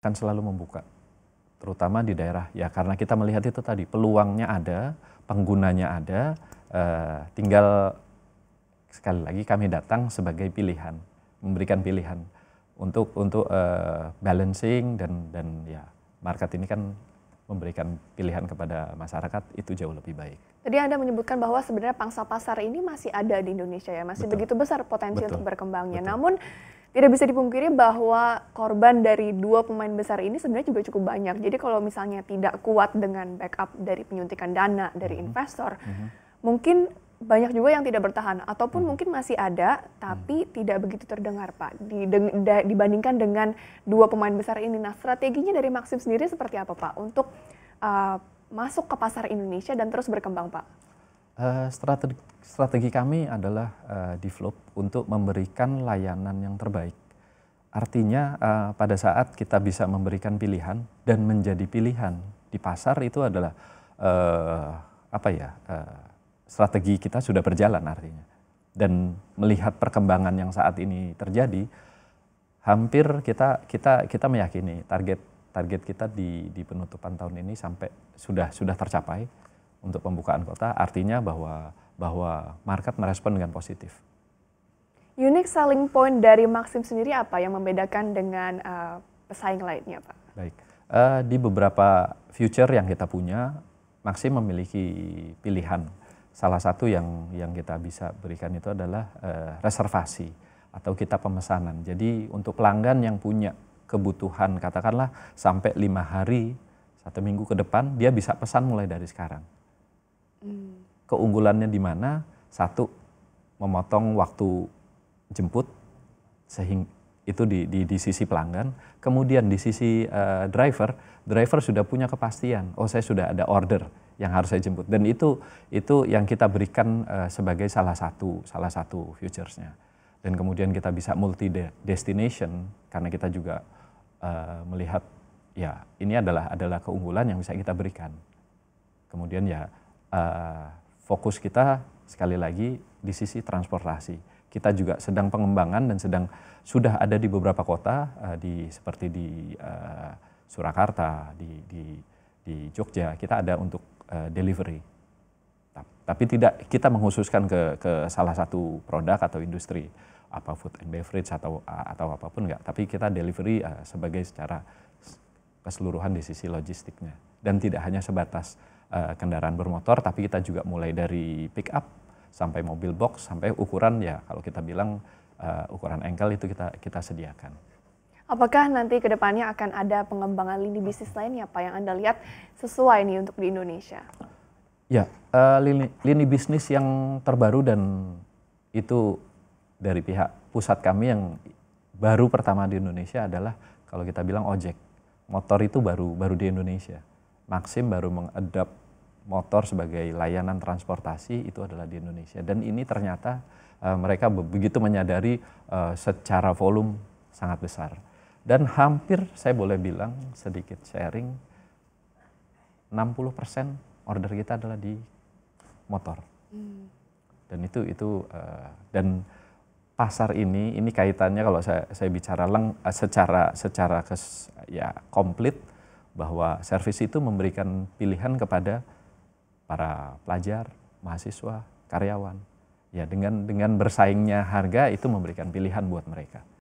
akan selalu membuka. Terutama di daerah, ya karena kita melihat itu tadi, peluangnya ada, penggunanya ada, eh, tinggal sekali lagi kami datang sebagai pilihan, memberikan pilihan untuk untuk eh, balancing dan dan ya market ini kan memberikan pilihan kepada masyarakat itu jauh lebih baik. Jadi Anda menyebutkan bahwa sebenarnya pangsa pasar ini masih ada di Indonesia ya, masih Betul. begitu besar potensi Betul. untuk berkembangnya. Betul. Namun tidak bisa dipungkiri bahwa korban dari dua pemain besar ini sebenarnya juga cukup banyak. Jadi kalau misalnya tidak kuat dengan backup dari penyuntikan dana dari mm-hmm. investor, mm -hmm. mungkin banyak juga yang tidak bertahan ataupun mm-hmm. mungkin masih ada mm-hmm. tapi hmm. tidak begitu terdengar Pak de, de, dibandingkan dengan dua pemain besar ini. Nah, strateginya dari Maxim sendiri seperti apa Pak untuk uh, masuk ke pasar Indonesia dan terus berkembang Pak? Eh, strategi, strategi kami adalah uh, develop untuk memberikan layanan yang terbaik. Artinya uh, pada saat kita bisa memberikan pilihan dan menjadi pilihan di pasar itu adalah uh, apa ya uh, strategi kita sudah berjalan artinya. Dan melihat perkembangan yang saat ini terjadi, hampir kita kita kita meyakini target target kita di di penutupan tahun ini sampai sudah sudah tercapai untuk pembukaan kota artinya bahwa bahwa market merespon dengan positif. Unique selling point dari Maxim sendiri apa yang membedakan dengan uh, pesaing lainnya, Pak? Baik. Uh, di beberapa future yang kita punya, Maxim memiliki pilihan. Salah satu yang yang kita bisa berikan itu adalah uh, reservasi atau kita pemesanan. Jadi untuk pelanggan yang punya kebutuhan katakanlah sampai lima hari satu minggu ke depan dia bisa pesan mulai dari sekarang. Hmm. keunggulannya di mana satu memotong waktu jemput sehingga itu di, di, di sisi pelanggan kemudian di sisi uh, driver driver sudah punya kepastian oh saya sudah ada order yang harus saya jemput dan itu itu yang kita berikan uh, sebagai salah satu salah satu futuresnya dan kemudian kita bisa multi destination karena kita juga uh, melihat ya ini adalah adalah keunggulan yang bisa kita berikan kemudian ya Eh, fokus kita sekali lagi di sisi transportasi. Kita juga sedang pengembangan dan sedang sudah ada di beberapa kota uh, di seperti di uh, Surakarta, di, di di Jogja kita ada untuk uh, delivery. Tapi tidak kita mengkhususkan ke ke salah satu produk atau industri apa food and beverage atau atau apapun enggak, tapi kita delivery uh, sebagai secara keseluruhan di sisi logistiknya dan tidak hanya sebatas Eh, kendaraan bermotor, tapi kita juga mulai dari pick up sampai mobil box sampai ukuran ya kalau kita bilang uh, ukuran engkel itu kita kita sediakan. Apakah nanti kedepannya akan ada pengembangan lini bisnis lainnya Pak yang Anda lihat sesuai nih untuk di Indonesia? Ya, uh, lini, lini bisnis yang terbaru dan itu dari pihak pusat kami yang baru pertama di Indonesia adalah kalau kita bilang ojek. Motor itu baru baru di Indonesia. Maxim baru mengadopt motor sebagai layanan transportasi itu adalah di Indonesia dan ini ternyata uh, mereka begitu menyadari uh, secara volume sangat besar dan hampir saya boleh bilang sedikit sharing 60% order kita adalah di motor hmm. dan itu itu uh, dan pasar ini ini kaitannya kalau saya saya bicara leng secara secara kes, ya komplit bahwa servis itu memberikan pilihan kepada para pelajar, mahasiswa, karyawan. Ya dengan dengan bersaingnya harga itu memberikan pilihan buat mereka.